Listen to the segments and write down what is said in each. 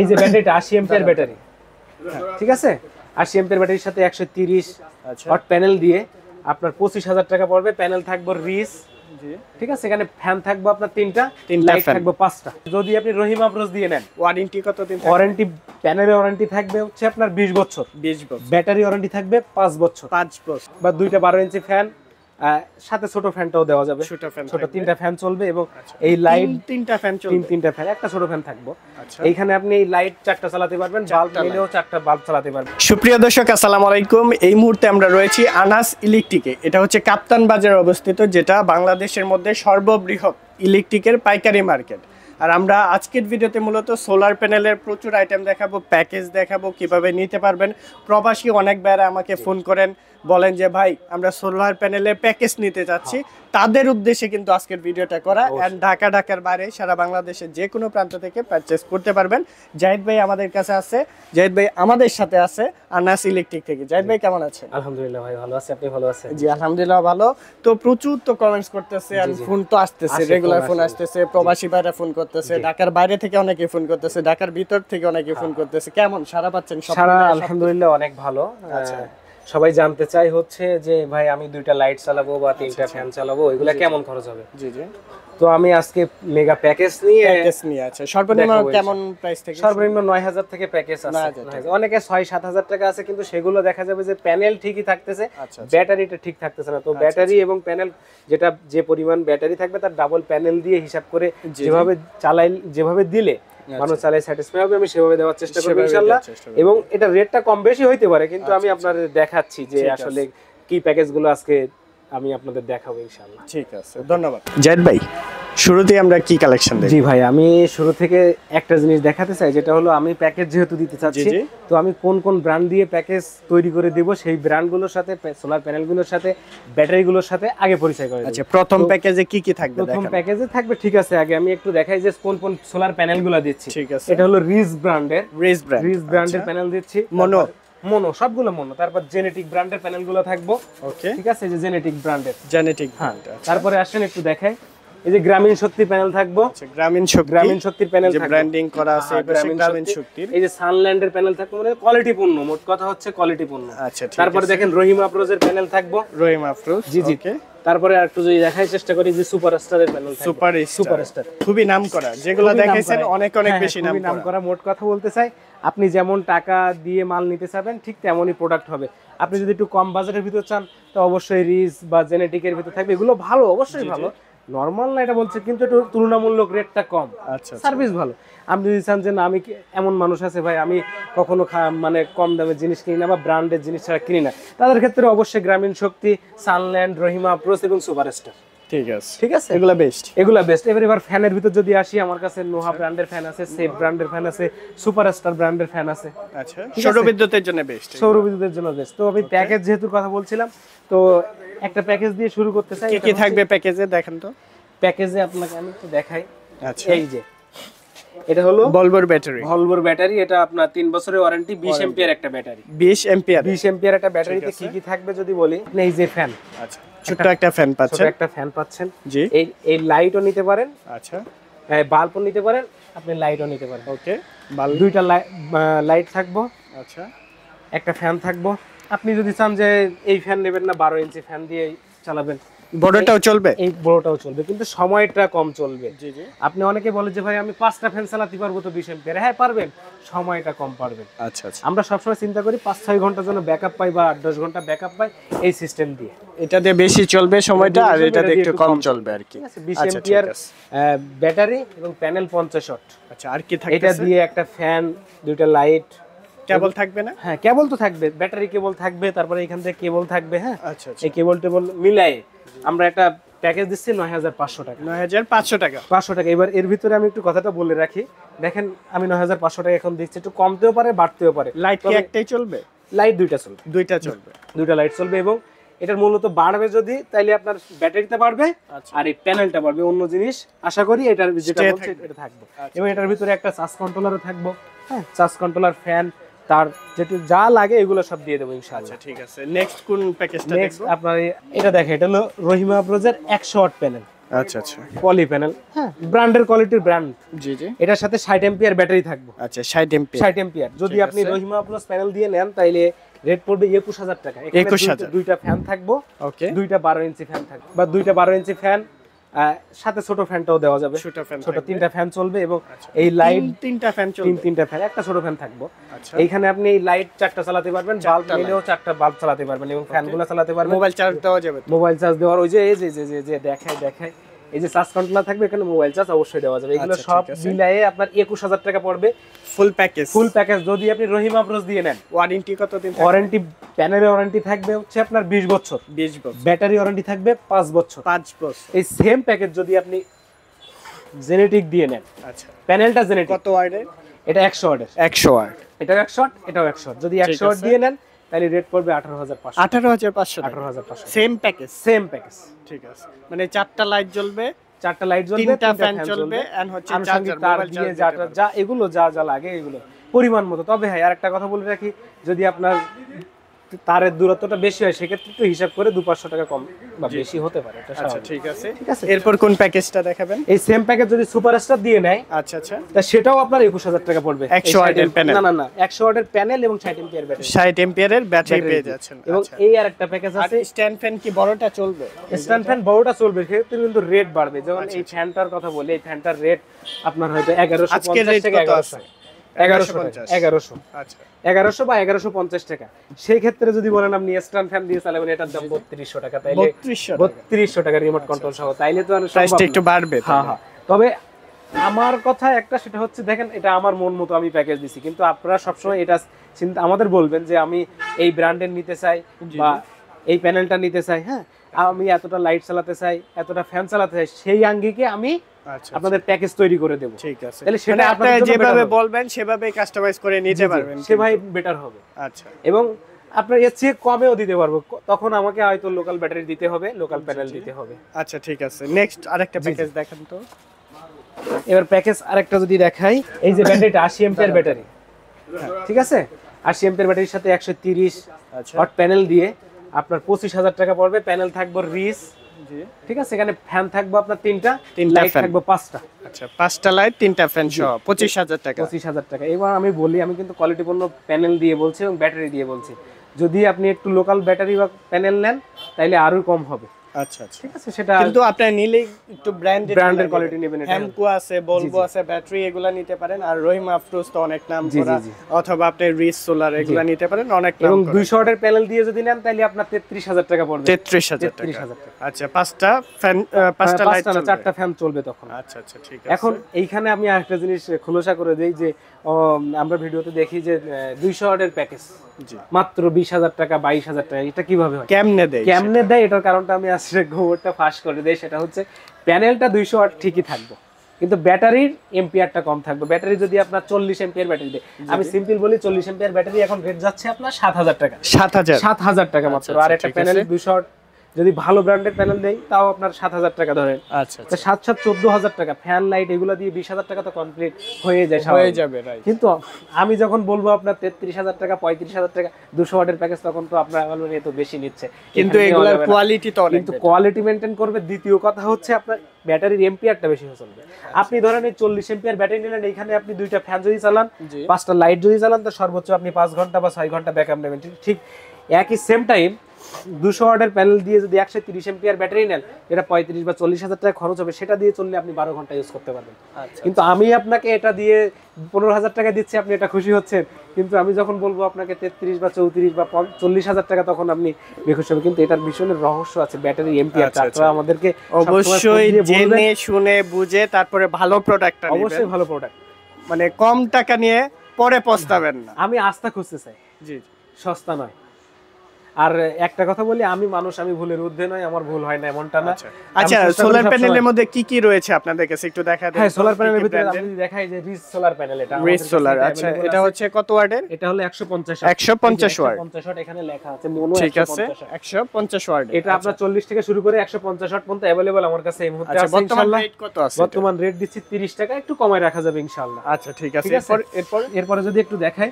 এই যে ব্যাটারিটা আশি এমপিয়ার ব্যাটারি ঠিক আছে আশি এমপিয়ার ব্যাটারির সাথে একশো তিরিশ হট আচ্ছা। প্যানেল দিয়ে আপনার পঁচিশ হাজার টাকা পড়বে প্যানেল থাকবো রিস ঠিক আছে এখানে ফ্যান থাকবো আপনার তিনটা তিন লাইট থাকবো পাঁচটা যদি আপনি রহিম আফরোজ দিয়ে নেন ওয়ারেন্টি কতদিন ওয়ারেন্টি প্যানেলের ওয়ারেন্টি থাকবে হচ্ছে আপনার বিশ বছর বিশ বছর ব্যাটারি ওয়ারেন্টি থাকবে পাঁচ বছর পাঁচ বছর বা দুইটা বারো ইঞ্চি ফ্যান সাথে ছোট ফ্যানটাও দেওয়া যাবে ছোট তিনটা ফ্যান চলবে এবং আচ্ছা। এই লাইট তিনটা ফ্যান চলবে তিনটা ফ্যান একটা ছোট ফ্যান থাকবো আচ্ছা। এখানে আপনি এই লাইট চারটা চালাতে পারবেন বাল্ব নিলেও চারটা বাল্ব চালাতে পারবেন সুপ্রিয় দর্শক আসসালামু আলাইকুম এই মুহূর্তে আমরা রয়েছি আনাস ইলেকট্রিকে এটা হচ্ছে কাপ্তান বাজারে অবস্থিত যেটা বাংলাদেশের মধ্যে সর্ববৃহৎ ইলেকট্রিকের পাইকারি মার্কেট আর আমরা আজকের ভিডিওতে মূলত সোলার প্যানেলের প্রচুর আইটেম দেখাবো প্যাকেজ দেখাবো কিভাবে নিতে পারবেন প্রবাসী অনেক বেড়া আমাকে ফোন করেন বলেন যে ভাই আমরা সোলার প্যানেলের প্যাকেজ নিতে চাচ্ছি হ্যাঁ। তাদের উদ্দেশ্যে কিন্তু আজকের ভিডিওটা করা অ্যান্ড ঢাকা ঢাকার বাইরে সারা বাংলাদেশের যে কোনো প্রান্ত থেকে পারচেস করতে পারবেন জাহিদ ভাই আমাদের কাছে আছে জাহিদ ভাই আমাদের সাথে আছে আনাস ইলেকট্রিক থেকে জাহিদ ভাই কেমন আছে আলহামদুলিল্লাহ ভাই ভালো আছে আপনি ভালো আছেন জি আলহামদুলিল্লাহ ভালো তো প্রচুর তো কমেন্টস করতেছে আর ফোন তো আসতেছে রেগুলার ফোন আসতেছে প্রবাসী ভাইরা ফোন করতে করতেছে ঢাকার বাইরে থেকে অনেকে ফোন করতেছে ঢাকার ভিতর থেকে অনেকে ফোন হ্যাঁ। করতেছে কেমন সারা পাচ্ছেন সারা আলহামদুলিল্লাহ অনেক ভালো আচ্ছা। সবাই জানতে চাই হচ্ছে যে ভাই আমি দুইটা লাইট চালাবো বা তিনটা ফ্যান আচ্ছা, আচ্ছা। চালাবো এগুলা কেমন খরচ হবে জি জি তো আমি আজকে মেগা প্যাকেজ নিয়ে প্যাকেজ নিয়ে আছে সর্বনিম্ন কেমন প্রাইস থেকে সর্বনিম্ন 9000 থেকে প্যাকেজ আছে অনেকে 6 7000 টাকা আছে কিন্তু সেগুলো দেখা যাবে যে প্যানেল ঠিকই থাকতেছে আচ্ছা, আচ্ছা। ব্যাটারিটা ঠিক থাকতেছে না তো আচ্ছা, ব্যাটারি এবং প্যানেল যেটা যে পরিমাণ ব্যাটারি থাকবে তার ডাবল প্যানেল দিয়ে হিসাব করে যেভাবে চালাই যেভাবে দিলে মানুষ চালাই স্যাটিসফাই হবে আমি সেভাবে দেওয়ার চেষ্টা করব ইনশাআল্লাহ এবং এটা রেটটা কম বেশি হইতে পারে কিন্তু আমি আপনাদের দেখাচ্ছি যে আসলে কি প্যাকেজগুলো আজকে আমি আপনাদের দেখাবো ইনশাআল্লাহ ঠিক আছে ধন্যবাদ জায়দ ভাই শুরুতে আমরা কি কালেকশন দেখি জি ভাই আমি শুরু থেকে একটা জিনিস দেখাতে চাই যেটা হলো আমি প্যাকেজ যেহেতু দিতে চাচ্ছি তো আমি কোন কোন ব্র্যান্ড দিয়ে প্যাকেজ তৈরি করে দেব সেই ব্র্যান্ডগুলোর সাথে সোলার প্যানেলগুলোর সাথে ব্যাটারিগুলোর সাথে আগে পরিচয় করে আচ্ছা প্রথম প্যাকেজে কি কি থাকবে প্রথম প্যাকেজে থাকবে ঠিক আছে আগে আমি একটু দেখাই যে কোন কোন সোলার প্যানেলগুলো দিচ্ছি ঠিক আছে এটা হলো রিজ ব্র্যান্ডের রিজ ব্র্যান্ড রিজ ব্র্যান্ডের প্যানেল আচ্ছা। দিচ্ছি মনো মনো সবগুলো মনো তারপর জেনেটিক ব্র্যান্ডের প্যানেলগুলো থাকবো ওকে ঠিক আছে এই যে জেনেটিক ব্র্যান্ডের জেনেটিক হ্যাঁ আচ্ছা। তারপরে আসেন একটু দেখাই এই যে গ্রামীণ শক্তি প্যানেল থাকবো আচ্ছা, গ্রামীণ শক্তি গ্রামীণ শক্তির প্যানেল যে ব্র্যান্ডিং করা আছে হ্যাঁ, গ্রামীণ শক্তির এই যে সানল্যান্ডের প্যানেল থাকবে মানে কোয়ালিটি পূর্ণ মোট কথা হচ্ছে কোয়ালিটি পূর্ণ আচ্ছা তারপরে দেখেন রহিম আফরোজের প্যানেল থাকবো রহিম আফরোজ জি জি ওকে তারপরে একটু যদি দেখাই চেষ্টা করি যে সুপারস্টারের প্যানেল সুপার সুপারস্টার খুবই নাম করা যেগুলো দেখাইছেন অনেক অনেক হ্যাঁ, হ্যাঁ, বেশি নাম করা মোট কথা বলতে চাই আপনি যেমন টাকা দিয়ে মাল নিতে চাবেন ঠিক তেমনই প্রোডাক্ট হবে আপনি যদি একটু কম বাজেটের ভিতর চান তো অবশ্যই রিস বা জেনেটিকের ভিতর থাকবে এগুলো ভালো অবশ্যই ভালো নর্মাল না এটা বলছে কিন্তু একটু তুলনামূলক রেটটা কম আচ্ছা সার্ভিস আচ্ছা। ভালো আপনি যদি চান যে না আমি এমন মানুষ আছে ভাই আমি কখনো মানে কম দামে জিনিস কিনি না বা ব্র্যান্ডের জিনিস ছাড়া কিনি না তাদের ক্ষেত্রে অবশ্যই গ্রামীণ শক্তি সানল্যান্ড রহিমা প্রোস এবং সুপারস্টার ঠিক আছে ঠিক আছে এগুলা বেস্ট এগুলা বেস্ট এবার এবার ফ্যানের ভিতর যদি আসি আমার কাছে নোহা ব্র্যান্ডের ফ্যান আছে সেফ ব্র্যান্ডের ফ্যান আছে সুপারস্টার ব্র্যান্ডের ফ্যান আছে আচ্ছা বেস্ট সৌর বিদ্যুতের জন্য বেস্ট তো আমি প্যাকেজ যেহেতু কথা বলছিলাম তো একটা প্যাকেজ দিয়ে শুরু করতে চাই কি কি থাকবে প্যাকেজে দেখেন তো প্যাকেজে আপনাকে আমি দেখাই আচ্ছা এই যে এটা হলো ভলভোর ব্যাটারি ভলভোর ব্যাটারি এটা আপনার 3 বছরের ওয়ারেন্টি 20 एंपিয়ার একটা ব্যাটারি 20 एंपিয়ার 20 एंपিয়ার একটা ব্যাটারিতে কি কি থাকবে যদি বলি এই যে ফ্যান আচ্ছা ছোট একটা ফ্যান পাচ্ছেন ছোট একটা ফ্যান পাচ্ছেন জি এই এই লাইটও নিতে পারেন আচ্ছা বাল্বও হ্যাঁ, নিতে পারেন আপনি লাইটও নিতে পারেন ওকে বাল্ব দুইটা লাইট থাকবো আচ্ছা একটা ফ্যান থাকবো আপনি যদি চান যে এই ফ্যান নেবেন না বারো ইঞ্চি ফ্যান দিয়ে চালাবেন বড়টাও চলবে এই বড়টাও চলবে কিন্তু সময়টা কম চলবে আপনি অনেকে বলে যে ভাই আমি পাঁচটা ফ্যান চালাতে পারবো তো বিশ এম্পিয়ার হ্যাঁ পারবেন সময়টা কম পারবেন আচ্ছা আচ্ছা আমরা সবসময় চিন্তা করি পাঁচ ছয় ঘন্টা জন্য ব্যাকআপ পাই বা আট দশ ঘন্টা ব্যাকআপ পাই এই সিস্টেম দিয়ে এটা দিয়ে বেশি চলবে সময়টা আর এটা একটু কম চলবে আর কি বিশ এম্পিয়ার আচ্ছা, ব্যাটারি এবং প্যানেল পঞ্চাশ শট আচ্ছা আর কি থাকে এটা দিয়ে একটা ফ্যান দুইটা লাইট কেবল থাকবে না হ্যাঁ কেবল তো থাকবে ব্যাটারি কেবল থাকবে তারপরে এখান থেকে কেবল থাকবে হ্যাঁ আচ্ছা, আচ্ছা। এই কেবল টেবল মিলায় আমরা একটা প্যাকেজ দিচ্ছি নয় হাজার পাঁচশো টাকা নয় হাজার পাঁচশো টাকা পাঁচশো টাকা এবার এর ভিতরে আমি একটু কথাটা বলে রাখি দেখেন আমি নয় হাজার পাঁচশো টাকা এখন দিচ্ছি একটু কমতেও পারে বাড়তেও পারে লাইট কি একটাই চলবে লাইট দুইটা চলবে দুইটা চলবে দুইটা লাইট চলবে এবং এটার মূলত বাড়বে যদি তাইলে আপনার ব্যাটারিটা বাড়বে আচ্ছা। আর এই প্যানেলটা বাড়বে অন্য জিনিস আশা করি এটার যেটা এটা থাকবে আচ্ছা। এবং এটার ভিতরে একটা চার্জ কন্ট্রোলারও থাকবো হ্যাঁ চার্জ কন্ট্রোলার ফ্যান তার যেটু যা লাগে এগুলো সব দিয়ে দেবো ইনশাআল্লাহ আচ্ছা, ঠিক আছে নেক্সট কোন প্যাকেজটা নেক্সট আপনার এটা দেখেন এটা হলো রহিমা আফরোজের 100 ওয়াট প্যানেল আচ্ছা আচ্ছা পলি প্যানেল হ্যাঁ ব্র্যান্ডের কোয়ালিটির ব্র্যান্ড জি জি এটার সাথে 60 एंपিয়ার ব্যাটারি থাকবে আচ্ছা 60 एंपিয়ার 60 एंपিয়ার যদি আপনি রহিমা আফরোজ প্যানেল দিয়ে নেন তাইলে রেট পড়বে 21000 টাকা 21000 দুইটা ফ্যান থাকবে ওকে দুইটা 12 ইঞ্চি ফ্যান থাকবে বা দুইটা 12 ইঞ্চি ফ্যান সাথে ছোট ফ্যানটাও দেওয়া যাবে ছোট ফ্যান ছোট তিনটা ফ্যান চলবে এবং আচ্ছা। এই লাইট তিনটা ফ্যান চলবে তিনটা ফ্যান একটা ছোট ফ্যান থাকবে আচ্ছা। এইখানে আপনি এই লাইট চারটা চালাতে পারবেন বাল্ব নিলেও চারটা বাল্ব চালাতে পারবেন এবং ফ্যানগুলো চালাতে পারবেন মোবাইল চার্জ দেওয়া যাবে মোবাইল চার্জ দেওয়ার ওই যে এই যে যে যে দেখায় দেখায় এই যে চার্জ কন্ট্রোলার থাকবে এখানে মোবাইল চার্জ অবশ্যই দেওয়া যাবে এগুলো আচ্ছা, সব মিলায়ে আপনার একুশ হাজার টাকা পড়বে ফুল প্যাকেজ ফুল প্যাকেজ যদি আপনি রহিম আবরোজ দিয়ে নেন ওয়ারেন্টি কতদিন ওয়ারেন্টি প্যানেলের ওয়ারেন্টি থাকবে হচ্ছে আপনার বিশ বছর বিশ বছর ব্যাটারি ওয়ারেন্টি থাকবে পাঁচ বছর পাঁচ বছর এই সেম প্যাকেজ যদি আপনি জেনেটিক দিয়ে নেন আচ্ছা প্যানেলটা জেনেটিক কত ওয়ার্ডের এটা একশো ওয়ার্ডের একশো ওয়ার্ড এটাও একশো ওয়াট এটাও একশো ওয়াট যদি একশো ওয়াট দিয়ে নেন তাহলে রেট পড়বে আঠারো হাজার পাঁচশো আঠারো হাজার পাঁচশো আঠারো হাজার পাঁচশো সেম প্যাকেজ সেম প্যাকেজ ঠিক আছে মানে চারটা লাইট জ্বলবে চারটা লাইট জ্বলবে তিনটা ফ্যান চলবে তার দিয়ে যা যা এগুলো যা যা লাগে এগুলো পরিমাণ মতো তবে হ্যাঁ আর একটা কথা বলে রাখি যদি আপনার তারের দূরত্বটা বেশি হয় সেক্ষেত্রে একটু হিসাব করে দু পাঁচশো টাকা কম বা বেশি হতে পারে আচ্ছা, ঠিক আছে ঠিক আছে এরপর কোন প্যাকেজটা দেখাবেন এই সেম প্যাকেজ যদি সুপার স্টার দিয়ে নেয় আচ্ছা আচ্ছা তা সেটাও আপনার একুশ হাজার টাকা পড়বে একশো ওয়াটের প্যানেল না না না একশো ওয়াটের প্যানেল এবং ষাট এম্পিয়ার ব্যাটারি ষাট এম্পিয়ারের ব্যাটারি পেয়ে যাচ্ছেন এবং আচ্ছা। এই আর একটা প্যাকেজ আছে স্ট্যান্ড ফ্যান কি বড়টা চলবে স্ট্যান্ড ফ্যান বড়টা চলবে সেক্ষেত্রে কিন্তু রেট বাড়বে যেমন আচ্ছা, এই ফ্যানটার কথা বলি এই ফ্যানটার রেট আপনার হয়তো এগারোশো পঞ্চাশ থেকে এগারোশো আমার কথা একটা সেটা হচ্ছে দেখেন এটা আমার মন মতো আমি প্যাকেজ দিছি কিন্তু আপনারা সবসময় এটা চিন্তা আমাদের বলবেন যে আমি এই ব্র্যান্ডের নিতে চাই বা এই প্যানেলটা নিতে চাই হ্যাঁ আমি এতটা লাইট চালাতে চাই এতটা ফ্যান চালাতে চাই সেই আঙ্গিকে আমি আচ্ছা, আপনাদের প্যাকেজ আচ্ছা। তৈরি করে দেব ঠিক আছে তাহলে সেটা মানে আপনারা যেভাবে বলবেন সেভাবে কাস্টমাইজ করে নিতে পারবেন সেভাবে বেটার হবে আচ্ছা এবং আপনার এর চেয়ে কমেও দিতে পারবো তখন আমাকে হয়তো লোকাল ব্যাটারি দিতে হবে লোকাল আচ্ছা, প্যানেল দিতে হবে আচ্ছা ঠিক আছে নেক্সট আরেকটা প্যাকেজ দেখেন তো এবার প্যাকেজ আরেকটা যদি দেখাই এই যে ব্যাটারিটা 80 এম্পিয়ার ব্যাটারি ঠিক আছে 80 এম্পিয়ার ব্যাটারির সাথে 130 হট প্যানেল দিয়ে আপনার 25000 টাকা পড়বে প্যানেল থাকবে রিস ঠিক আছে এখানে ফ্যান থাকবে আপনার তিনটা তিনটা ফ্যান থাকবে পাঁচটা আচ্ছা পাঁচটা লাইট তিনটা ফ্যান সহ পঁচিশ হাজার টাকা পঁচিশ হাজার টাকা এবার আমি বলি আমি কিন্তু কোয়ালিটি পূর্ণ প্যানেল দিয়ে বলছি এবং ব্যাটারি দিয়ে বলছি যদি আপনি একটু লোকাল ব্যাটারি বা প্যানেল নেন তাহলে আরো কম হবে এখন এইখানে আমি আরেকটা জিনিস খোলসা করে দেই যে আমরা ভিডিওতে দেখি যে দুইশো ওয়াটের প্যাকেজ মাত্র বিশ হাজার টাকা বাইশ হাজার টাকা এটা কিভাবে কেমনে দেয় কেমনে দেয় এটার কারণটা আমি আসলে গোবরটা ফাঁস করে দেয় সেটা হচ্ছে প্যানেলটা দুইশো আট ঠিকই থাকবে কিন্তু ব্যাটারির এম্পিয়ারটা কম থাকবে ব্যাটারি যদি আপনার চল্লিশ এম্পিয়ার ব্যাটারি দেয় আমি সিম্পল বলি চল্লিশ এম্পিয়ার ব্যাটারি এখন রেট যাচ্ছে আপনার সাত হাজার টাকা সাত হাজার সাত হাজার টাকা আচ্ছা, মাত্র আচ্ছা, আর একটা প্যানেলের দুইশো যদি ভালো ব্র্যান্ডের প্যানেল দেই তাও আপনার সাত হাজার টাকা ধরেন আচ্ছা, আচ্ছা। মানে সাত সাত চোদ্দ হাজার টাকা ফ্যান লাইট এগুলো দিয়ে বিশ হাজার টাকা তো কমপ্লিট হয়ে যায় হয়ে যাবে কিন্তু আমি যখন বলবো আপনার তেত্রিশ হাজার টাকা পঁয়ত্রিশ হাজার টাকা দুশো ওয়াটের প্যাকেজ তখন তো আপনার বলবেন এত বেশি নিচ্ছে কিন্তু এগুলোর কোয়ালিটি তো কিন্তু কোয়ালিটি মেনটেন করবে দ্বিতীয় কথা হচ্ছে আপনার ব্যাটারির এম্পিয়ারটা বেশি চলবে আচ্ছা, আপনি আচ্ছা। ধরেন এই চল্লিশ এম্পিয়ার ব্যাটারি নিলেন এখানে আপনি দুইটা ফ্যান যদি চালান পাঁচটা লাইট যদি চালান তো সর্বোচ্চ আপনি পাঁচ ঘন্টা বা ছয় ঘন্টা ব্যাকআপ নেবেন ঠিক একই সেম টাইম দুশো ওয়ার্ডের প্যানেল দিয়ে যদি একশো তিরিশ এমপিআর ব্যাটারি নেন এটা পঁয়ত্রিশ বা চল্লিশ হাজার টাকা খরচ হবে সেটা দিয়ে চললে আপনি বারো ঘন্টা ইউজ করতে পারবেন আচ্ছা। কিন্তু আমি আপনাকে এটা দিয়ে পনেরো হাজার টাকা দিচ্ছি আপনি এটা খুশি হচ্ছেন কিন্তু আমি যখন বলবো আপনাকে তেত্রিশ বা চৌত্রিশ বা চল্লিশ হাজার টাকা তখন আপনি বেখুশি হবে কিন্তু এটার ভীষণ রহস্য আছে ব্যাটারি আচ্ছা, এমপিআর তারপরে আচ্ছা। আমাদেরকে অবশ্যই জেনে শুনে বুঝে তারপরে ভালো প্রোডাক্ট অবশ্যই ভালো প্রোডাক্ট মানে কম টাকা নিয়ে পরে পস্তাবেন না আমি আস্থা খুঁজতে চাই জি সস্তা নয় আর একটা কথা বলি আমি মানুষ আমি ভুলের ঊর্ধ্বে নয় আমার ভুল হয় না এমনটা না আচ্ছা, আচ্ছা সোলার প্যানেলের মধ্যে কি কি রয়েছে আপনাদের কাছে একটু দেখা দেন হ্যাঁ সোলার প্যানেলের ভিতরে আমি দেখাই যে রিস সোলার প্যানেল এটা রিস সোলার আচ্ছা এটা হচ্ছে কত ওয়াটের এটা হলো 150 150 ওয়াট 150 ওয়াট এখানে লেখা আছে মনো 150 ঠিক আছে 150 ওয়াট এটা আপনার 40 আচ্ছা। থেকে শুরু করে 150 ওয়াট পর্যন্ত अवेलेबल আমার কাছে এই মুহূর্তে আচ্ছা, আছে বর্তমান রেট কত আছে বর্তমান রেট দিচ্ছি 30 টাকা একটু কমায় রাখা যাবে ইনশাআল্লাহ আচ্ছা ঠিক আছে এরপর এরপর এরপরে যদি একটু দেখাই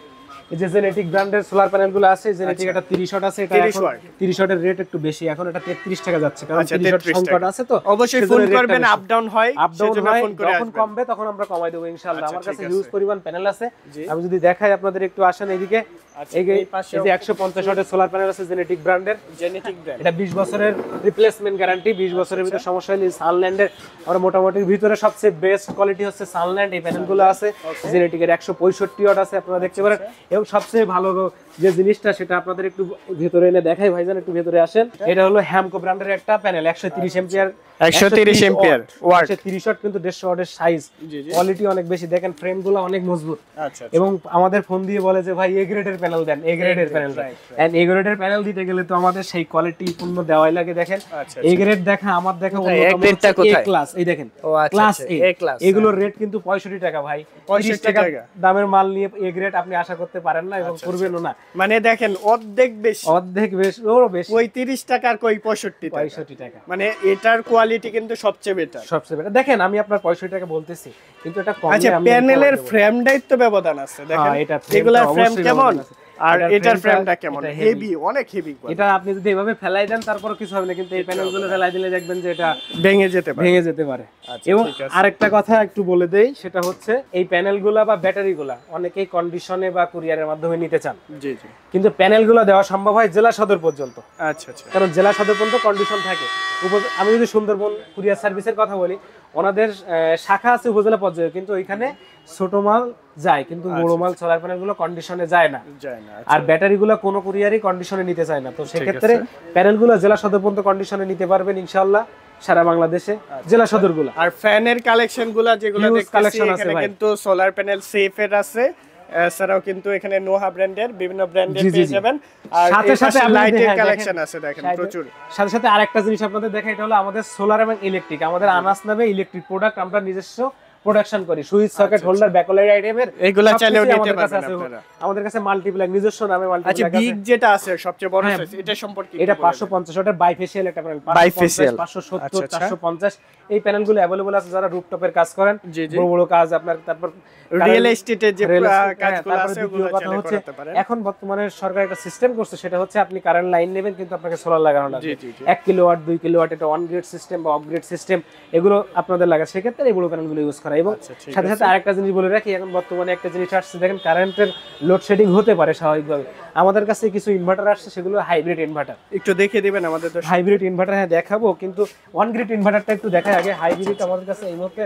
যে জেনেটিক ব্র্যান্ডের সোলার প্যানেলগুলো আছে জেনেটিক এটা 30 ওয়াট আছে এটা 30 ওয়াট 30 ওয়াটের রেট একটু বেশি এখন এটা 33 টাকা যাচ্ছে কারণ 30 আচ্ছা, ওয়াট সংকট আছে তো অবশ্যই ফোন করবেন আপ ডাউন হয় আপ ডাউন হয় যখন কমবে তখন আমরা কমাই দেব ইনশাআল্লাহ আচ্ছা, আমার কাছে হিউজ পরিমাণ প্যানেল আছে আমি যদি দেখাই আপনাদের একটু আসেন এদিকে আচ্ছা, এই যে 150 ওয়াটের সোলার প্যানেল আছে জেনেটিক ব্র্যান্ডের জেনেটিক ব্র্যান্ড এটা 20 বছরের রিপ্লেসমেন্ট গ্যারান্টি 20 বছরের ভিতরে সমস্যা হলে সানল্যান্ডের আর মোটামুটি ভিতরে সবচেয়ে বেস্ট কোয়ালিটি হচ্ছে সানল্যান্ড এই প্যানেলগুলো আছে জেনেটিকের 165 ওয়াট আছে আপনারা দেখতে পারেন এবং সবচেয়ে ভালো যে জিনিসটা সেটা আপনাদের একটু ভেতরে এনে দেখাই ভাইজান একটু ভেতরে আসেন এটা হলো হ্যামকো ব্র্যান্ডের একটা প্যানেল 130 एंपিয়ার 130 एंपিয়ার ওয়াট 130 কিন্তু 150 ওয়াটের সাইজ কোয়ালিটি অনেক বেশি দেখেন ফ্রেমগুলো অনেক মজবুত আচ্ছা, আচ্ছা। এবং আমাদের ফোন দিয়ে বলে যে ভাই এ গ্রেডের প্যানেল দেন এ গ্রেডের প্যানেল এন্ড এ গ্রেডের প্যানেল দিতে গেলে তো আমাদের সেই কোয়ালিটি পূর্ণ দেওয়াই লাগে দেখেন এ আচ্ছা, গ্রেড আচ্ছা। দেখা আমার দেখা ক্লাস এই দেখেন ক্লাস এ এগুলোর রেট হ্যাঁ। কিন্তু 65 টাকা ভাই 35 টাকা দামের মাল নিয়ে এ গ্রেড আপনি আশা করতে পারেন না এবং আচ্ছা, আচ্ছা, করবেনও আচ্ছা। না মানে দেখেন অর্ধেক বেশি অর্ধেক বেশি ওরও বেশি পঁয়ত্রিশ টাকার কই পঁয়ষট্টি পঁয়ষট্টি টাকা মানে এটার কোয়ালিটি কিন্তু সবচেয়ে বেটার সবচেয়ে বেটার দেখেন আমি আপনার পঁয়ষট্টি টাকা বলতেছি কিন্তু এটা আচ্ছা প্যানেলের ফ্রেমটাই তো ব্যবধান আছে হ্যাঁ, দেখেন এটা ফ্রেম কেমন আর এটার ফ্রেমটা কেমন হেভি অনেক হেভি এটা আপনি যদি এভাবে ফেলাই দেন তারপর কিছু হবে না কিন্তু এই প্যানেলগুলো ফেলাই দিলে দেখবেন যে এটা ভেঙে যেতে পারে ভেঙে যেতে পারে আচ্ছা, এবং আরেকটা কথা একটু বলে দেই সেটা হচ্ছে এই প্যানেলগুলো বা অনেকেই কন্ডিশনে বা কুরিয়ারের মাধ্যমে নিতে চান জি জি কিন্তু প্যানেলগুলো দেওয়া সম্ভব হয় জেলা সদর পর্যন্ত আচ্ছা আচ্ছা কারণ জেলা সদর পর্যন্ত কন্ডিশন থাকে আমি যদি সুন্দরবন কুরিয়ার সার্ভিসের কথা বলি ওনাদের শাখা আছে উপজেলা পর্যায়ে কিন্তু ওইখানে ছোট মাল যায় কিন্তু নরমাল সোলার প্যানেল গুলো কন্ডিশনে যায় না আচ্ছা। আর ব্যাটারি গুলো কোনো কুরিয়ারই কন্ডিশনে নিতে চায় না তো সেক্ষেত্রে প্যানেল গুলো জেলা সদর পর্যন্ত কন্ডিশনে নিতে পারবেন ইনশাল্লাহ সারা বাংলাদেশে আচ্ছা। জেলা সদর গুলো আর ফ্যানের কালেকশন গুলো যেগুলো কালেকশন আছে কিন্তু সোলার প্যানেল সেফের আছে এছাড়াও কিন্তু এখানে নোহা ব্র্যান্ডের বিভিন্ন ব্র্যান্ডের পেয়ে যাবেন আর সাথে সাথে লাইটের কালেকশন আছে দেখেন প্রচুর সাথে সাথে আরেকটা জিনিস আপনাদের দেখাই এটা হলো আমাদের সোলার এবং ইলেকট্রিক আমাদের আনাস নামে ইলেকট্রিক প্রোডাক্ট আমরা নিজস্ব প্রোডাকশন করি সুইচ সকেট হোল্ডার ব্যাকলাইট আইটেমের এগুলো চাইলেও নিতে পারবেন আপনারা আমাদের কাছে মাল্টিপ্লাক নিজস্ব নামে আচ্ছা, আছে আচ্ছা বিগ যেটা আছে সবচেয়ে বড় সাইজ হ্যাঁ, এটা সম্পর্কে এটা 550 ওটা বাইফেশিয়াল একটা প্যানেল বাইফেশিয়াল 570 450 এই প্যানেলগুলো अवेलेबल আছে যারা রুফটপের কাজ করেন বড় বড় কাজ আপনার তারপর রিয়েল এস্টেটে যে হ্যাঁ, কাজগুলো আছে ওগুলো চাইলে করতে পারেন এখন বর্তমানে সরকার একটা সিস্টেম করছে সেটা হচ্ছে আপনি কারেন্ট লাইন নেবেন কিন্তু আপনাকে সোলার লাগানো লাগবে 1 কিলোওয়াট 2 কিলোওয়াট এটা অন গ্রিড সিস্টেম বা অফ গ্রিড সিস্টেম এগুলো আপনাদের লাগা সেক্ষেত্রে এই বড় প্যানেলগুলো ইউজ করা না এবং আচ্ছা, সাথে সাথে আরেকটা জিনিস বলে রাখি এখন বর্তমানে একটা জিনিস আসছে দেখেন কারেন্টের লোডশেডিং হতে পারে স্বাভাবিকভাবে আমাদের কাছে কিছু ইনভার্টার আসছে সেগুলো হাইব্রিড ইনভার্টার একটু দেখিয়ে দেবেন আমাদের তো হাইব্রিড ইনভার্টার হ্যাঁ দেখাবো কিন্তু ওয়ান গ্রিড ইনভার্টারটা একটু দেখা আগে হাইব্রিড আচ্ছা, আচ্ছা। আমাদের কাছে এই মুহূর্তে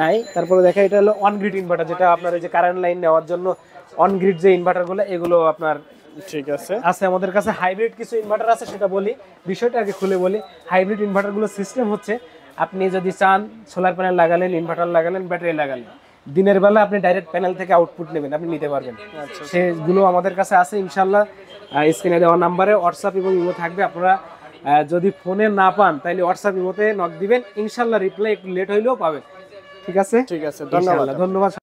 নাই তারপরে দেখা এটা হলো ওয়ান গ্রিড ইনভার্টার যেটা আপনার ওই যে কারেন্ট লাইন নেওয়ার জন্য অন গ্রিড যে ইনভার্টারগুলো এগুলো আপনার ঠিক আছে আছে আমাদের কাছে হাইব্রিড কিছু ইনভার্টার আছে সেটা বলি বিষয়টা আগে খুলে বলি হাইব্রিড ইনভার্টারগুলো সিস্টেম হচ্ছে আপনি যদি চান সোলার প্যানেল লাগালেন ইনভার্টার লাগালেন ব্যাটারি লাগালেন দিনের বেলা আপনি ডাইরেক্ট প্যানেল থেকে আউটপুট নেবেন আপনি নিতে পারবেন আচ্ছা। সেগুলো আমাদের কাছে আছে ইনশাল্লাহ স্ক্রিনে দেওয়া নাম্বারে হোয়াটসঅ্যাপ এবং ইমো থাকবে আপনারা যদি ফোনে না পান তাহলে হোয়াটসঅ্যাপ ইমোতে নক দিবেন ইনশাল্লাহ রিপ্লাই একটু লেট হইলেও পাবেন ঠিক আছে ঠিক আছে ধন্যবাদ ধন্যবাদ